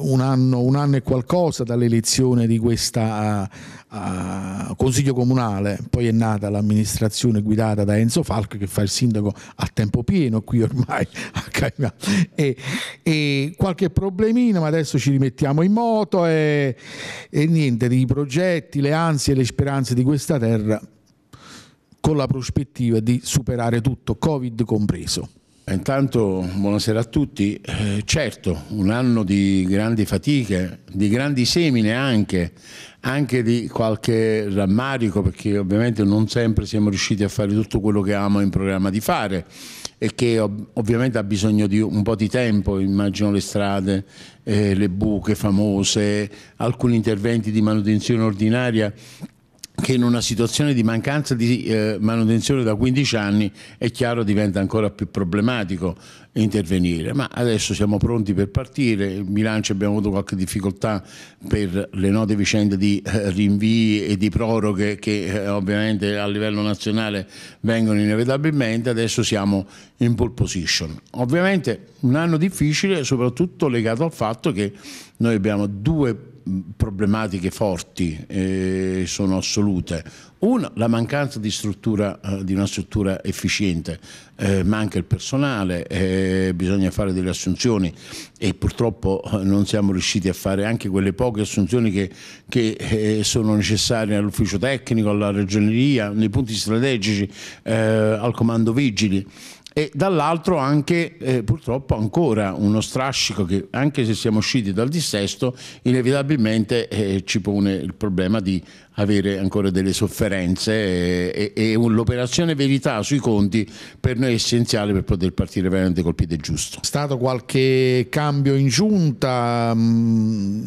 un anno, un anno e qualcosa dall'elezione di questo uh, ah, ah, Consiglio Comunale, poi è nata l'amministrazione guidata da Enzo Falco che fa il sindaco a tempo pieno qui ormai a Caimà e, e, qualche problemino, ma adesso ci rimettiamo in moto e, e niente, i progetti, le ansie e le speranze di questa terra con la prospettiva di superare tutto, Covid compreso. Intanto buonasera a tutti, eh, certo un anno di grandi fatiche, di grandi semine anche, anche di qualche rammarico perché ovviamente non sempre siamo riusciti a fare tutto quello che avevamo in programma di fare e che ov ovviamente ha bisogno di un po' di tempo, immagino le strade, eh, le buche famose, alcuni interventi di manutenzione ordinaria che in una situazione di mancanza di eh, manutenzione da 15 anni è chiaro diventa ancora più problematico intervenire, ma adesso siamo pronti per partire, in bilancio abbiamo avuto qualche difficoltà per le note vicende di eh, rinvii e di proroghe che eh, ovviamente a livello nazionale vengono inevitabilmente, adesso siamo in pole position. Ovviamente un anno difficile soprattutto legato al fatto che noi abbiamo due problematiche forti, eh, sono assolute. Una, la mancanza di, struttura, eh, di una struttura efficiente, eh, manca il personale, eh, bisogna fare delle assunzioni e purtroppo eh, non siamo riusciti a fare anche quelle poche assunzioni che, che eh, sono necessarie all'ufficio tecnico, alla ragioneria, nei punti strategici, al comando vigili e dall'altro anche eh, purtroppo ancora uno strascico che anche se siamo usciti dal dissesto inevitabilmente eh, ci pone il problema di avere ancora delle sofferenze eh, e, e, e l'operazione verità sui conti per noi è essenziale per poter partire veramente col piede giusto. È stato qualche cambio in giunta? Mh mm,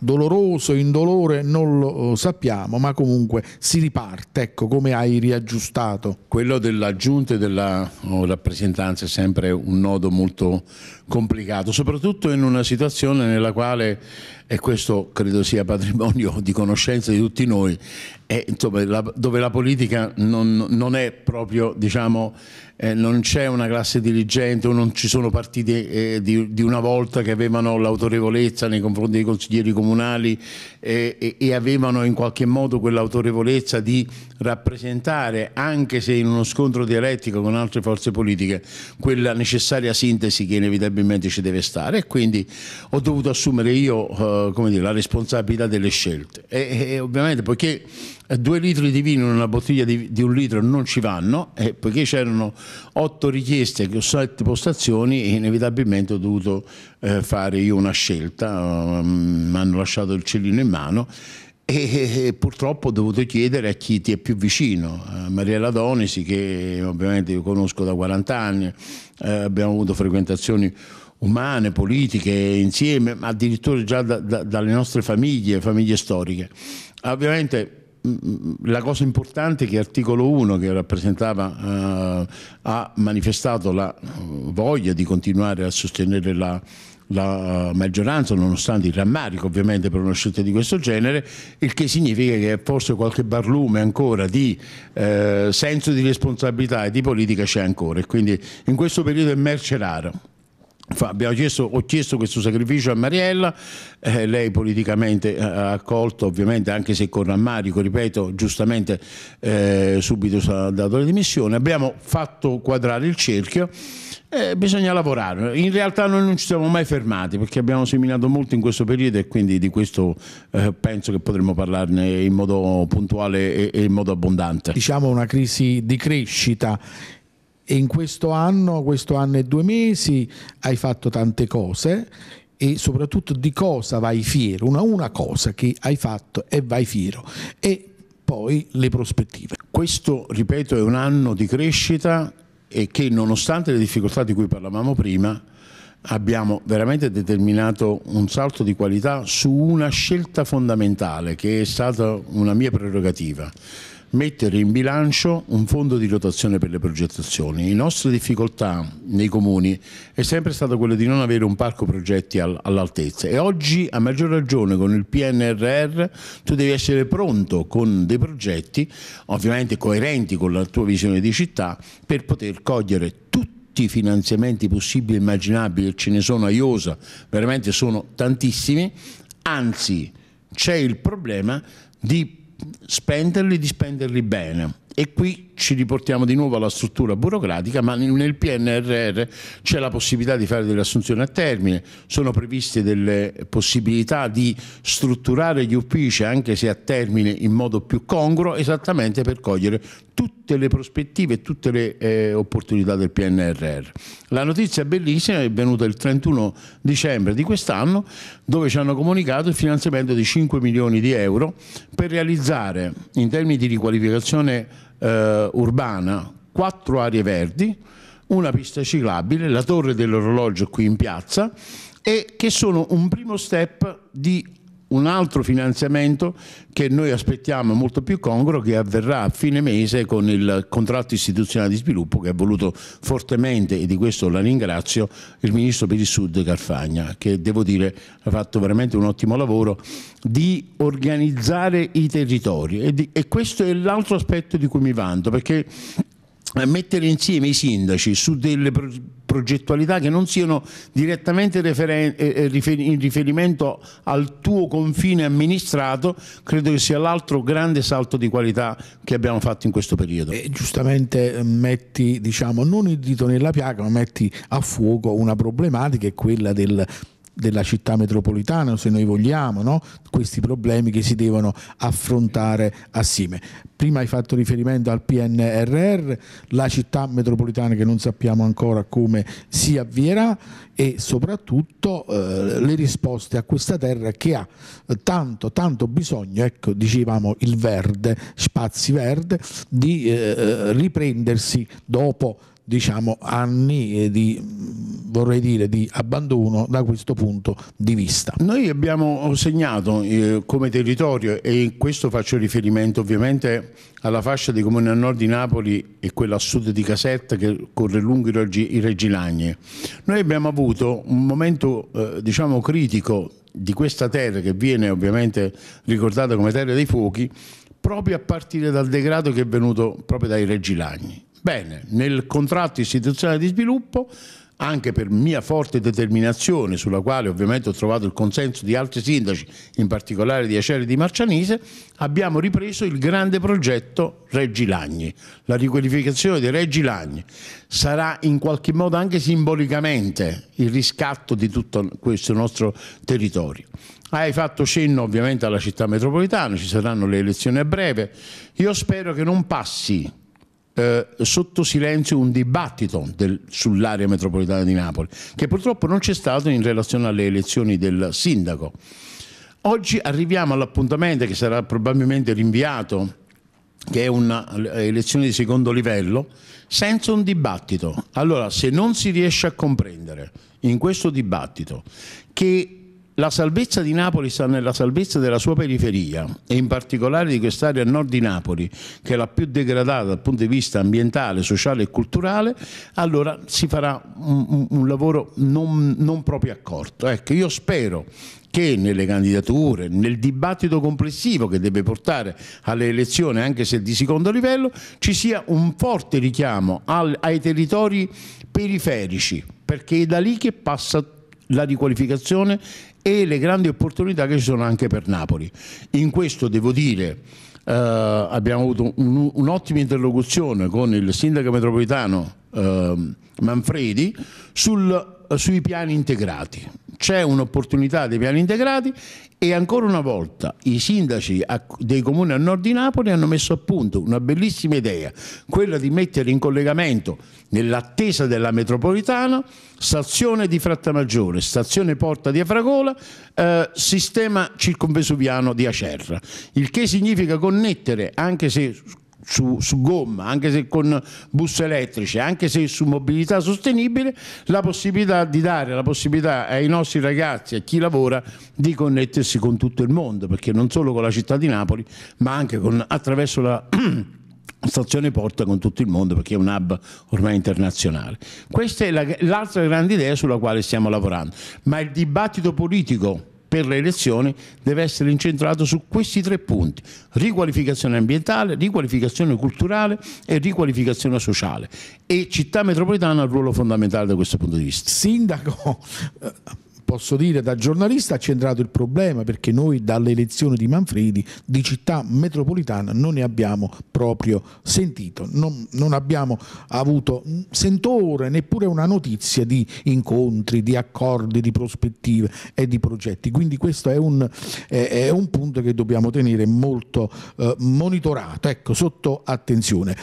doloroso, indolore, non lo eh, sappiamo, ma comunque si riparte. Ecco, come hai riaggiustato? Quello della giunta e della oh, rappresentanza è sempre un nodo molto complicato, soprattutto in una situazione nella quale e questo credo sia patrimonio di conoscenza di tutti noi, e, insomma, la, dove la politica non, non è proprio, diciamo, eh, non c'è una classe dirigente o non ci sono partiti eh, di, di, una volta che avevano l'autorevolezza nei confronti dei consiglieri comunali eh, e, e avevano in qualche modo quell'autorevolezza di rappresentare, anche se in uno scontro dialettico con altre forze politiche, quella necessaria sintesi che inevitabilmente ci deve stare. E quindi ho dovuto assumere io eh, eh, dire, la responsabilità delle scelte. E, e, ovviamente poiché due litri di vino in una bottiglia di, di un litro non ci vanno, e poiché c'erano otto richieste che ho sette postazioni, inevitabilmente ho dovuto eh, fare io una scelta, mm, mi hanno lasciato il cellino in mano e purtroppo ho dovuto chiedere a chi ti è più vicino, a Mariella Donisi che ovviamente io conosco da 40 anni, eh, abbiamo avuto frequentazioni umane, politiche, insieme, addirittura già da, da, dalle nostre famiglie, famiglie storiche. Ah, ovviamente la cosa importante è che l'articolo 1 che rappresentava eh, ha manifestato la eh, voglia di continuare a sostenere la, la eh, maggioranza nonostante il rammarico ovviamente per una scelta di questo genere il che significa che forse qualche barlume ancora di eh, senso di responsabilità e di politica c'è ancora e quindi in questo periodo è merce rara Abbiamo chiesto, ho chiesto questo sacrificio a Mariella, eh, lei politicamente eh, ha accolto, ovviamente anche se con rammarico, ripeto, giustamente eh, subito ha dato le dimissioni. Abbiamo fatto quadrare il cerchio. Eh, bisogna lavorare, in realtà noi non ci siamo mai fermati perché abbiamo seminato molto in questo periodo e quindi di questo eh, penso che potremmo parlarne in modo puntuale e, e in modo abbondante. Diciamo una crisi di crescita e in questo anno, questo anno e due mesi, hai fatto tante cose e soprattutto di cosa vai fiero, una, una cosa che hai fatto e vai fiero e poi le prospettive. Questo, ripeto, è un anno di crescita e che nonostante le difficoltà di cui parlavamo prima, abbiamo veramente determinato un salto di qualità su una scelta fondamentale che è stata una mia prerogativa mettere in bilancio un fondo di rotazione per le progettazioni. La nostra difficoltà nei comuni è sempre stata quella di non avere un parco progetti all'altezza e oggi a maggior ragione con il PNRR tu devi essere pronto con dei progetti ovviamente coerenti con la tua visione di città per poter cogliere tutti i finanziamenti possibili e immaginabili ce ne sono a Iosa, veramente sono tantissimi, anzi c'è il problema di spenderli, di spenderli bene. E qui ci riportiamo di nuovo alla struttura burocratica, ma nel PNRR c'è la possibilità di fare delle assunzioni a termine, sono previste delle possibilità di strutturare gli uffici anche se a termine in modo più congruo, esattamente per cogliere tutte le prospettive e tutte le eh, opportunità del PNRR. La notizia bellissima è venuta il 31 dicembre di quest'anno dove ci hanno comunicato il finanziamento di 5 milioni di euro per realizzare in termini di riqualificazione eh, urbana, quattro aree verdi, una pista ciclabile, la torre dell'orologio qui in piazza e che sono un primo step di un altro finanziamento che noi aspettiamo molto più congruo che avverrà a fine mese con il contratto istituzionale di sviluppo che ha voluto fortemente, e di questo la ringrazio, il Ministro per il Sud Carfagna, che devo dire ha fatto veramente un ottimo lavoro di organizzare i territori e, di, e questo è l'altro aspetto di cui mi vanto, perché eh, mettere insieme i sindaci su delle progettualità che non siano direttamente eh, eh, in riferimento al tuo confine amministrato, credo che sia l'altro grande salto di qualità che abbiamo fatto in questo periodo. E giustamente metti, diciamo, non il dito nella piaga, ma metti a fuoco una problematica che è quella del della città metropolitana, se noi vogliamo, no? questi problemi che si devono affrontare assieme. Prima hai fatto riferimento al PNRR, la città metropolitana che non sappiamo ancora come si avvierà e soprattutto eh, le risposte a questa terra che ha tanto, tanto bisogno, ecco dicevamo il verde, spazi verde, di eh, riprendersi dopo diciamo, anni eh, di vorrei dire di abbandono da questo punto di vista. Noi abbiamo segnato eh, come territorio e in questo faccio riferimento ovviamente alla fascia dei comuni a nord di Napoli e quella a sud di Casetta che corre lungo i Regilagni. Noi abbiamo avuto un momento eh, diciamo critico di questa terra che viene ovviamente ricordata come terra dei fuochi proprio a partire dal degrado che è venuto proprio dai Regilagni. Bene, nel contratto istituzionale di sviluppo anche per mia forte determinazione, sulla quale ovviamente ho trovato il consenso di altri sindaci, in particolare di Aceri di Marcianise, abbiamo ripreso il grande progetto Reggi Lagni, la riqualificazione di Reggi Lagni. Sarà in qualche modo anche simbolicamente il riscatto di tutto questo nostro territorio. Hai fatto cenno ovviamente alla città metropolitana, ci saranno le elezioni a breve. Io spero che non passi eh, sotto silenzio un dibattito sull'area metropolitana di Napoli, che purtroppo non c'è stato in relazione alle elezioni del sindaco. Oggi arriviamo all'appuntamento che sarà probabilmente rinviato, che è un'elezione eh, di secondo livello, senza un dibattito. Allora, se non si riesce a comprendere in questo dibattito che la salvezza di Napoli sta nella salvezza della sua periferia e in particolare di quest'area nord di Napoli, che è la più degradata dal punto di vista ambientale, sociale e culturale, allora si farà un, un lavoro non, non proprio accorto. Ecco, io spero che nelle candidature, nel dibattito complessivo che deve portare alle elezioni, anche se di secondo livello, ci sia un forte richiamo al, ai territori periferici, perché è da lì che passa la riqualificazione e le grandi opportunità che ci sono anche per Napoli. In questo devo dire eh, abbiamo avuto un, un'ottima interlocuzione con il sindaco metropolitano eh, Manfredi sul, sui piani integrati c'è un'opportunità dei piani integrati e ancora una volta i sindaci dei comuni a nord di Napoli hanno messo a punto una bellissima idea, quella di mettere in collegamento nell'attesa della metropolitana stazione di Frattamaggiore, stazione Porta di Afragola, eh, sistema circumvesuviano di Acerra, il che significa connettere anche se su, su, gomma, anche se con bus elettrici, anche se su mobilità sostenibile, la possibilità di dare la possibilità ai nostri ragazzi, a chi lavora, di connettersi con tutto il mondo, perché non solo con la città di Napoli, ma anche con, attraverso la... stazione porta con tutto il mondo perché è un hub ormai internazionale. Questa è l'altra la, grande idea sulla quale stiamo lavorando, ma il dibattito politico per le elezioni deve essere incentrato su questi tre punti, riqualificazione ambientale, riqualificazione culturale e riqualificazione sociale. E città metropolitana ha un ruolo fondamentale da questo punto di vista. Sindaco, posso dire da giornalista, ha centrato il problema perché noi dalle elezioni di Manfredi di città metropolitana non ne abbiamo proprio sentito, non, non abbiamo avuto sentore neppure una notizia di incontri, di accordi, di prospettive e di progetti. Quindi questo è un, è, è un punto che dobbiamo tenere molto eh, monitorato, ecco, sotto attenzione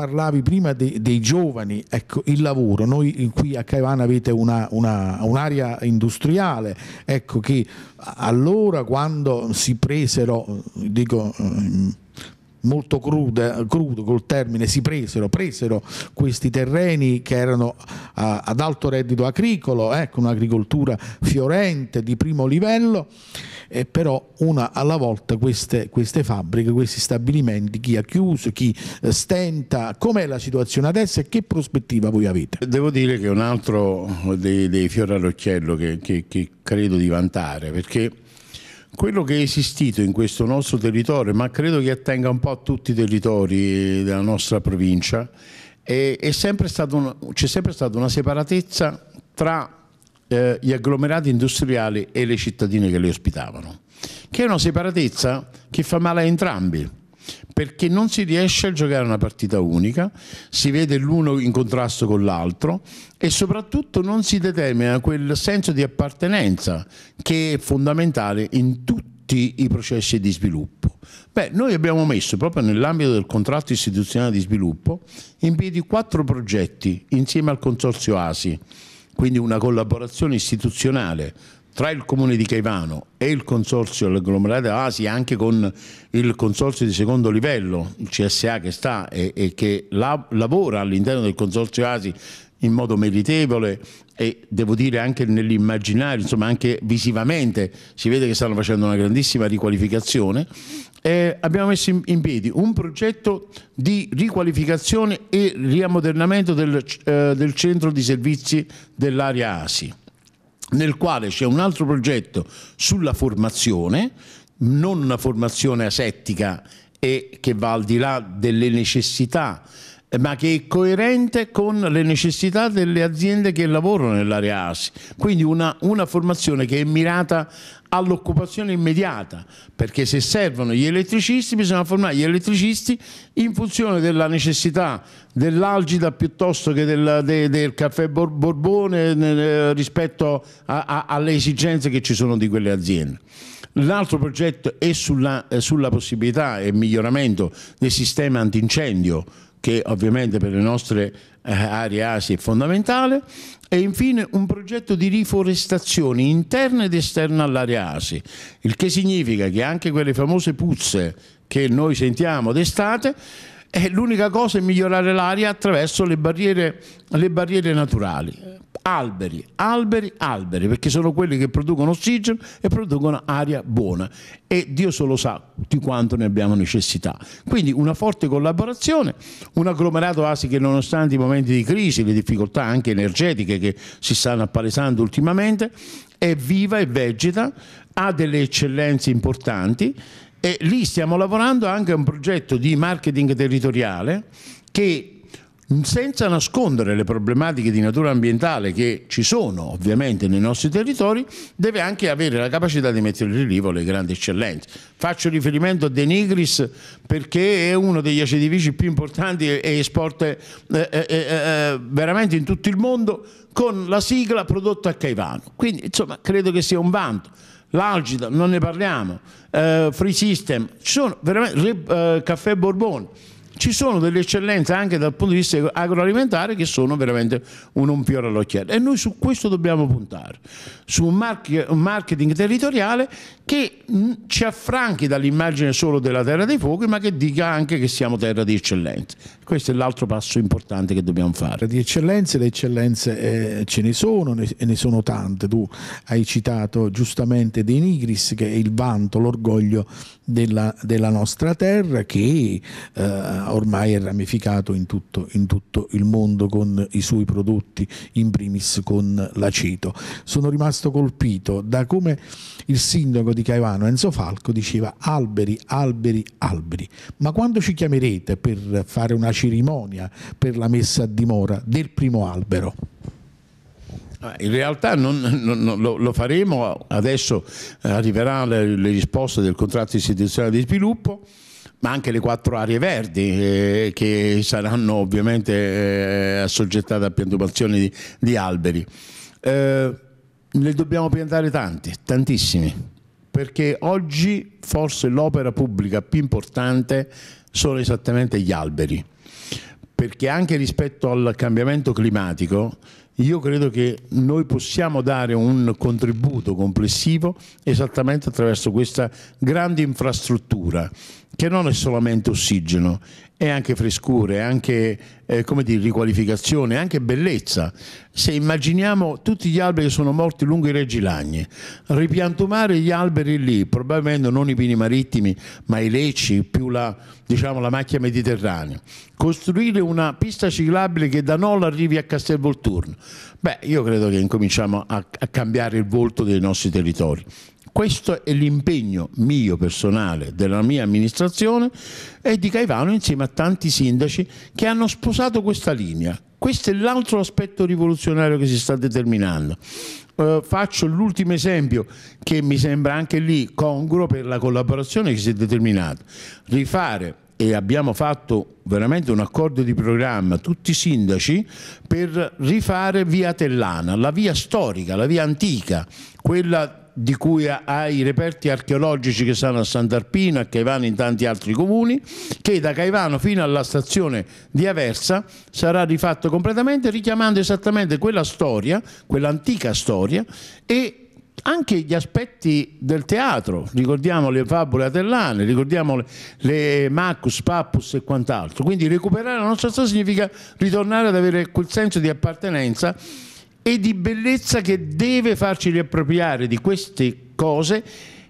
parlavi prima de, dei giovani, ecco, il lavoro, noi qui a Caivana avete una, una, un'area industriale, ecco che allora quando si presero, dico ehm, molto crude, crudo col termine, si presero, presero questi terreni che erano a, ad alto reddito agricolo, con ecco, un'agricoltura fiorente di primo livello, e però una alla volta queste, queste, fabbriche, questi stabilimenti, chi ha chiuso, chi eh, stenta, com'è la situazione adesso e che prospettiva voi avete? Devo dire che è un altro dei, dei fiori all'occhiello che, che, che credo di vantare, perché quello che è esistito in questo nostro territorio, ma credo che attenga un po' a tutti i territori della nostra provincia, c'è sempre stata una separatezza tra eh, gli agglomerati industriali e le cittadine che li ospitavano, che è una separatezza che fa male a entrambi perché non si riesce a giocare una partita unica, si vede l'uno in contrasto con l'altro e soprattutto non si determina quel senso di appartenenza che è fondamentale in tutti i processi di sviluppo. Beh, noi abbiamo messo proprio nell'ambito del contratto istituzionale di sviluppo in piedi quattro progetti insieme al Consorzio ASI, quindi una collaborazione istituzionale tra il comune di Caivano e il consorzio dell'agglomerato Asi, anche con il consorzio di secondo livello, il CSA che sta e, e che la, lavora all'interno del consorzio Asi in modo meritevole e devo dire anche nell'immaginario, insomma anche visivamente si vede che stanno facendo una grandissima riqualificazione. Eh, abbiamo messo in, in, piedi un progetto di riqualificazione e riammodernamento del, eh, del centro di servizi dell'area ASI nel quale c'è un altro progetto sulla formazione, non una formazione asettica e che va al di là delle necessità eh, ma che è coerente con le necessità delle aziende che lavorano nell'area ASI. Quindi una, una formazione che è mirata all'occupazione immediata, perché se servono gli elettricisti bisogna formare gli elettricisti in funzione della necessità dell'algida piuttosto che del, de, del caffè Borbone eh, eh, rispetto a, a, alle esigenze che ci sono di quelle aziende. L'altro progetto è sulla, sulla possibilità e miglioramento del sistema antincendio che ovviamente per le nostre eh, aree ASI è fondamentale, e infine un progetto di riforestazione interna ed esterna all'area ASI, il che significa che anche quelle famose puzze che noi sentiamo d'estate, eh, l'unica cosa è migliorare l'aria attraverso le barriere, le barriere naturali alberi, alberi, alberi, perché sono quelli che producono ossigeno e producono aria buona e Dio solo sa di quanto ne abbiamo necessità. Quindi una forte collaborazione, un agglomerato ASI che nonostante i momenti di crisi, le difficoltà anche energetiche che si stanno appalesando ultimamente, è viva e vegeta, ha delle eccellenze importanti e lì stiamo lavorando anche a un progetto di marketing territoriale che senza nascondere le problematiche di natura ambientale che ci sono ovviamente nei nostri territori, deve anche avere la capacità di mettere in rilievo le grandi eccellenze. Faccio riferimento a De Nigris perché è uno degli acidifici più importanti e esporta eh eh, eh, eh, eh, veramente in tutto il mondo con la sigla prodotta a Caivano. Quindi insomma credo che sia un vanto. L'Algida, non ne parliamo, eh, Free System, ci sono veramente Caffè Borbone ci sono delle eccellenze anche dal punto di vista agroalimentare che sono veramente un, un fiore all'occhiello e noi su questo dobbiamo puntare, su un, market, un marketing territoriale che mm, ci affranchi dall'immagine solo della terra dei fuochi ma che dica anche che siamo terra di eccellenze. Questo è l'altro passo importante che dobbiamo fare. Di eccellenze, le eccellenze eh, ce ne sono ne, e ne sono tante, tu hai citato giustamente De Nigris che è il vanto, l'orgoglio della, della nostra terra che eh, ormai è ramificato in tutto, in tutto, il mondo con i suoi prodotti, in primis con l'aceto. Sono rimasto colpito da come il sindaco di Caivano, Enzo Falco, diceva alberi, alberi, alberi. Ma quando ci chiamerete per fare una cerimonia per la messa a dimora del primo albero? Ah, in realtà non, non, lo, lo, faremo, adesso arriveranno le, le risposte del contratto istituzionale di sviluppo ma anche le quattro aree verdi eh, che saranno ovviamente eh, assoggettate a piantumazioni di, di alberi. Eh, ne dobbiamo piantare tanti, tantissimi, perché oggi forse l'opera pubblica più importante sono esattamente gli alberi, perché anche rispetto al cambiamento climatico io credo che noi possiamo dare un contributo complessivo esattamente attraverso questa grande infrastruttura che non è solamente ossigeno, è anche frescura, è anche eh, come dire, riqualificazione, è anche bellezza. Se immaginiamo tutti gli alberi che sono morti lungo i Reggi Lagni, ripiantumare gli alberi lì, probabilmente non i pini marittimi, ma i lecci, più la, diciamo, la macchia mediterranea, costruire una pista ciclabile che da Nola arrivi a Castel Volturno, beh, io credo che incominciamo a, a cambiare il volto dei nostri territori. Questo è l'impegno mio personale, della mia amministrazione e di Caivano insieme a tanti sindaci che hanno sposato questa linea. Questo è l'altro aspetto rivoluzionario che si sta determinando. Eh, faccio l'ultimo esempio che mi sembra anche lì congruo per la collaborazione che si è determinata. Rifare e abbiamo fatto veramente un accordo di programma, tutti i sindaci, per rifare via Tellana, la via storica, la via antica, quella di cui ai reperti archeologici che stanno a Sant'Arpino, a Caivano e in tanti altri comuni, che da Caivano fino alla stazione di Aversa sarà rifatto completamente richiamando esattamente quella storia, quell'antica storia e anche gli aspetti del teatro, ricordiamo le favole atellane, ricordiamo le, le Maccus, Pappus e quant'altro. Quindi recuperare la nostra storia significa ritornare ad avere quel senso di appartenenza e di bellezza che deve farci riappropriare di queste cose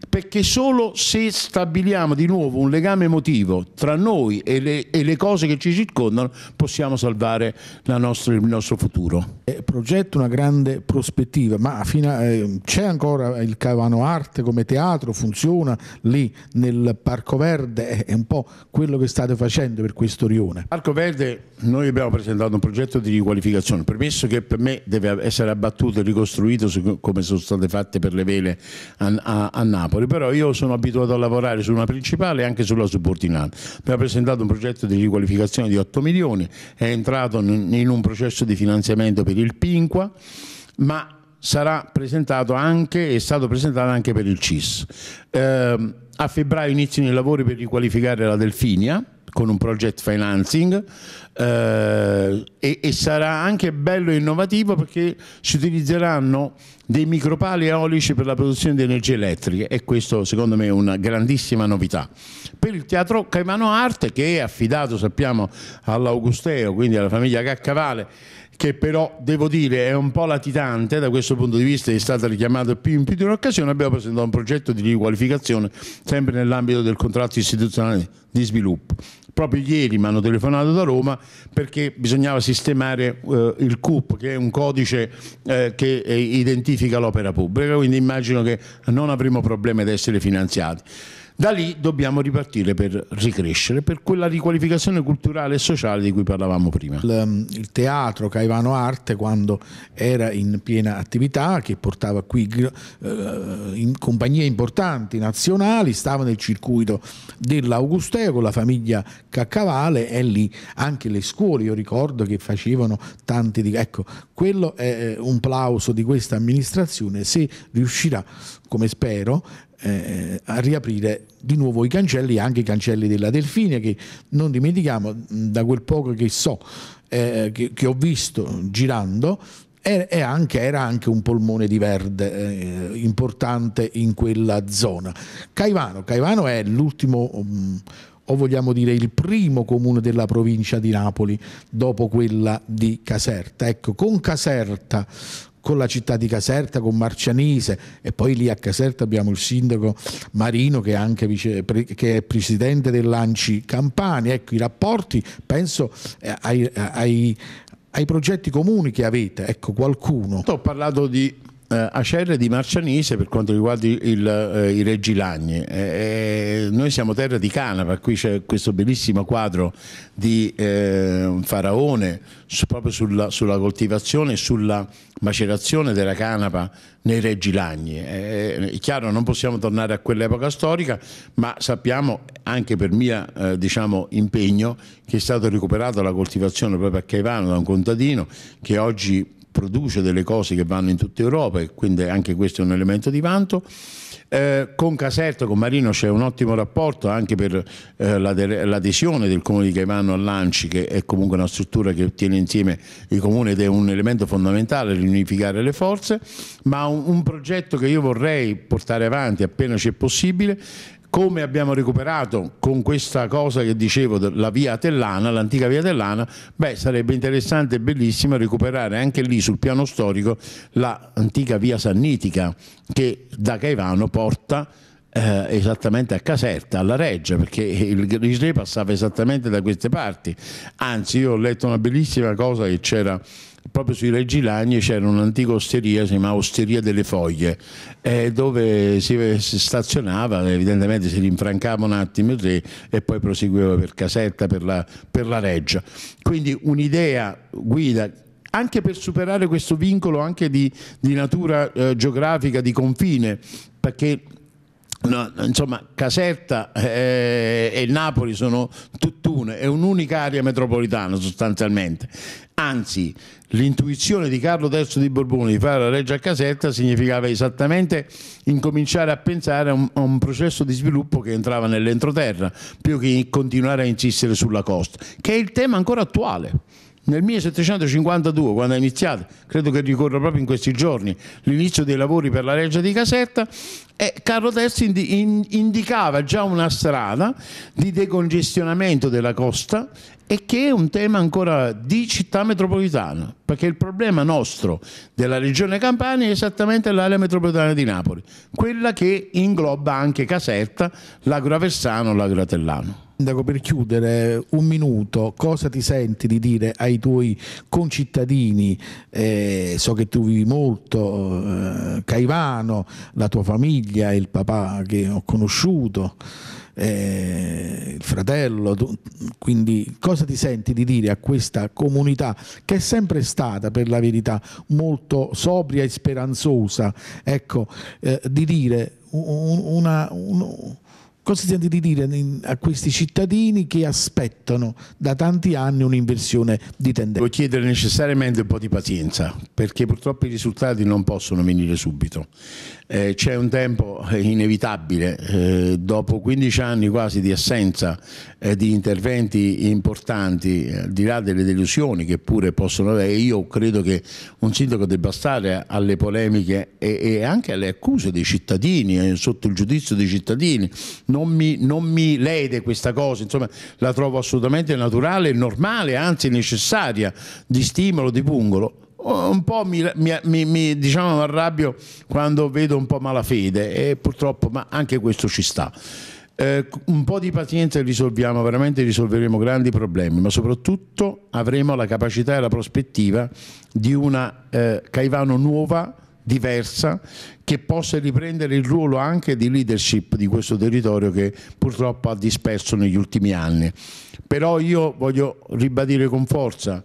perché solo se stabiliamo di nuovo un legame emotivo tra noi e le, e le cose che ci circondano possiamo salvare nostra, il nostro futuro. Eh, progetto una grande prospettiva, ma a, eh, c'è ancora il Cavano Arte come teatro, funziona lì nel Parco Verde, è un po' quello che state facendo per questo rione. Parco Verde noi abbiamo presentato un progetto di riqualificazione, permesso che per me deve essere abbattuto e ricostruito su, come sono state fatte per le vele a, a, a, Napoli, però io sono abituato a lavorare su una principale e anche sulla subordinata. Abbiamo presentato un progetto di riqualificazione di 8 milioni, è entrato in un processo di finanziamento per il Pinqua, ma sarà presentato anche, è stato presentato anche per il CIS. Eh, a febbraio iniziano i lavori per riqualificare la Delfinia, con un project financing eh, e, e, sarà anche bello e innovativo perché si utilizzeranno dei micropali eolici per la produzione di energie elettriche e questo secondo me è una grandissima novità. Per il Teatro Caimano Arte che è affidato sappiamo all'Augusteo, quindi alla famiglia Caccavale che però devo dire è un po' latitante da questo punto di vista, è stata richiamata più in più di un'occasione, abbiamo presentato un progetto di riqualificazione sempre nell'ambito del contratto istituzionale di sviluppo. Proprio ieri mi hanno telefonato da Roma perché bisognava sistemare eh, il CUP, che è un codice eh, che eh, identifica l'opera pubblica, quindi immagino che non avremo problemi ad essere finanziati. Da lì dobbiamo ripartire per ricrescere, per quella riqualificazione culturale e sociale di cui parlavamo prima. Il, ehm, il teatro Caivano Arte, quando era in piena attività, che portava qui eh, in compagnie importanti nazionali, stava nel circuito dell'Augusteo con la famiglia Caccavale e lì anche le scuole, io ricordo che facevano tanti di... Ecco, quello è eh, un plauso di questa amministrazione, se riuscirà, come spero, eh, a riaprire di nuovo i cancelli, anche i cancelli della Delfine che non dimentichiamo, da quel poco che so, eh, che, che ho visto girando, e anche, era anche un polmone di verde eh, importante in quella zona. Caivano, Caivano è l'ultimo, mm, o vogliamo dire il primo comune della provincia di Napoli dopo quella di Caserta. Ecco, con Caserta con la città di Caserta, con Marcianise e poi lì a Caserta abbiamo il sindaco Marino che è anche vice, che è presidente dell'Anci Campania. Ecco, i rapporti, penso eh, ai, eh, ai, ai progetti comuni che avete, ecco qualcuno. Ho parlato di eh, Acerre di Marcianise per quanto riguarda il, eh, i Reggi Lagni. Eh, eh, noi siamo terra di canapa, qui c'è questo bellissimo quadro di eh, Faraone su, proprio sulla, sulla coltivazione e sulla macerazione della canapa nei Reggi Lagni. Eh, è chiaro, non possiamo tornare a quell'epoca storica, ma sappiamo anche per mio eh, diciamo, impegno che è stata recuperata la coltivazione proprio a Caivano da un contadino che oggi produce delle cose che vanno in tutta Europa e quindi anche questo è un elemento di vanto. Eh, con Caserta, con Marino c'è un ottimo rapporto anche per eh, l'adesione del comune di Caivano Lanci che è comunque una struttura che tiene insieme i comuni ed è un elemento fondamentale riunificare le forze, ma un, un progetto che io vorrei portare avanti appena c'è possibile come abbiamo recuperato con questa cosa che dicevo, la via Tellana, l'antica via Tellana, beh sarebbe interessante e bellissimo recuperare anche lì sul piano storico l'antica via Sannitica che da Caivano porta eh, esattamente a Caserta, alla Reggia, perché il, il passava esattamente da queste parti. Anzi, io ho letto una bellissima cosa che c'era proprio sui Reggi Lagni c'era un'antica osteria, si chiamava Osteria delle Foglie, eh, dove si, stazionava, evidentemente si rinfrancava un attimo il re e poi proseguiva per casetta, per la, per la Reggia. Quindi un'idea guida anche per superare questo vincolo anche di, di natura eh, geografica, di confine, perché No, insomma, Caserta eh, e Napoli sono tutt'una, è un'unica area metropolitana sostanzialmente. Anzi, l'intuizione di Carlo III di Borbone di fare la legge a Caserta significava esattamente incominciare a pensare a un, a un processo di sviluppo che entrava nell'entroterra, più che continuare a insistere sulla costa, che è il tema ancora attuale. Nel 1752, quando è iniziato, credo che ricorra proprio in questi giorni, l'inizio dei lavori per la reggia di Caserta, e eh, Carlo III indicava già una strada di decongestionamento della costa e che è un tema ancora di città metropolitana, perché il problema nostro della regione Campania è esattamente l'area metropolitana di Napoli, quella che ingloba anche Caserta, Lagraversano, Lagratellano. Sindaco, per chiudere un minuto, cosa ti senti di dire ai tuoi concittadini? Eh, so che tu vivi molto, eh, Caivano, la tua famiglia figlia, il papà che ho conosciuto, eh, il fratello, tu, quindi cosa ti senti di dire a questa comunità che è sempre stata per la verità molto sobria e speranzosa, ecco, eh, di dire una, una, Cosa senti di dire a questi cittadini che aspettano da tanti anni un'inversione di tendenza? Devo chiedere necessariamente un po' di pazienza, perché purtroppo i risultati non possono venire subito. Eh, c'è un tempo inevitabile, eh, dopo 15 anni quasi di assenza eh, di interventi importanti, eh, al di là delle delusioni che pure possono avere, io credo che un sindaco debba stare alle polemiche e, e anche alle accuse dei cittadini, eh, sotto il giudizio dei cittadini, non non mi, non mi lede questa cosa, insomma la trovo assolutamente naturale, normale, anzi necessaria, di stimolo, di pungolo un po' mi, mi, mi diciamo, arrabbio quando vedo un po' malafede e purtroppo ma anche questo ci sta. Eh, un po' di pazienza e risolviamo, veramente risolveremo grandi problemi, ma soprattutto avremo la capacità e la prospettiva di una eh, Caivano nuova, diversa che possa riprendere il ruolo anche di leadership di questo territorio che purtroppo ha disperso negli ultimi anni. Però io voglio ribadire con forza,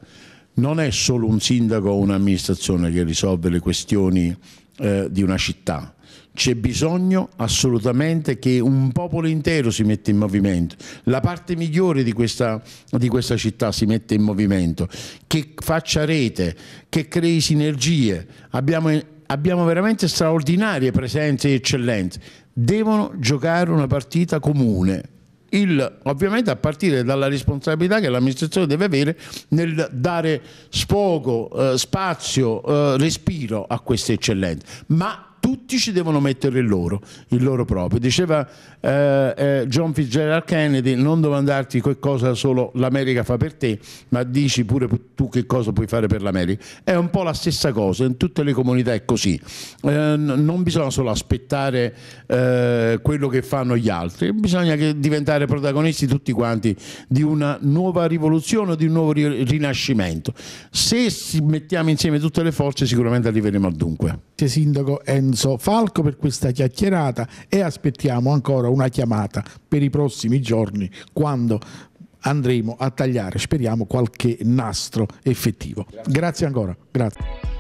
non è solo un sindaco o un'amministrazione che risolve le questioni eh, di una città, c'è bisogno assolutamente che un popolo intero si metta in movimento, la parte migliore di questa, di questa città si metta in movimento, che faccia rete, che crei sinergie. Abbiamo abbiamo veramente straordinarie presenze eccellenti, devono giocare una partita comune. Il, ovviamente a partire dalla responsabilità che l'amministrazione deve avere nel dare sfogo, eh, spazio, eh, respiro a queste eccellenze, ma tutti ci devono mettere il loro, il loro proprio. Diceva eh, eh, John Fitzgerald Kennedy, non domandarti che cosa solo l'America fa per te, ma dici pure tu che cosa puoi fare per l'America. È un po' la stessa cosa, in tutte le comunità è così. Eh, non bisogna solo aspettare eh, quello che fanno gli altri, bisogna diventare protagonisti tutti quanti di una nuova rivoluzione, di un nuovo rinascimento. Se mettiamo insieme tutte le forze sicuramente arriveremo a dunque sindaco Enzo Falco per questa chiacchierata e aspettiamo ancora una chiamata per i prossimi giorni quando andremo a tagliare, speriamo, qualche nastro effettivo. Grazie ancora. Grazie.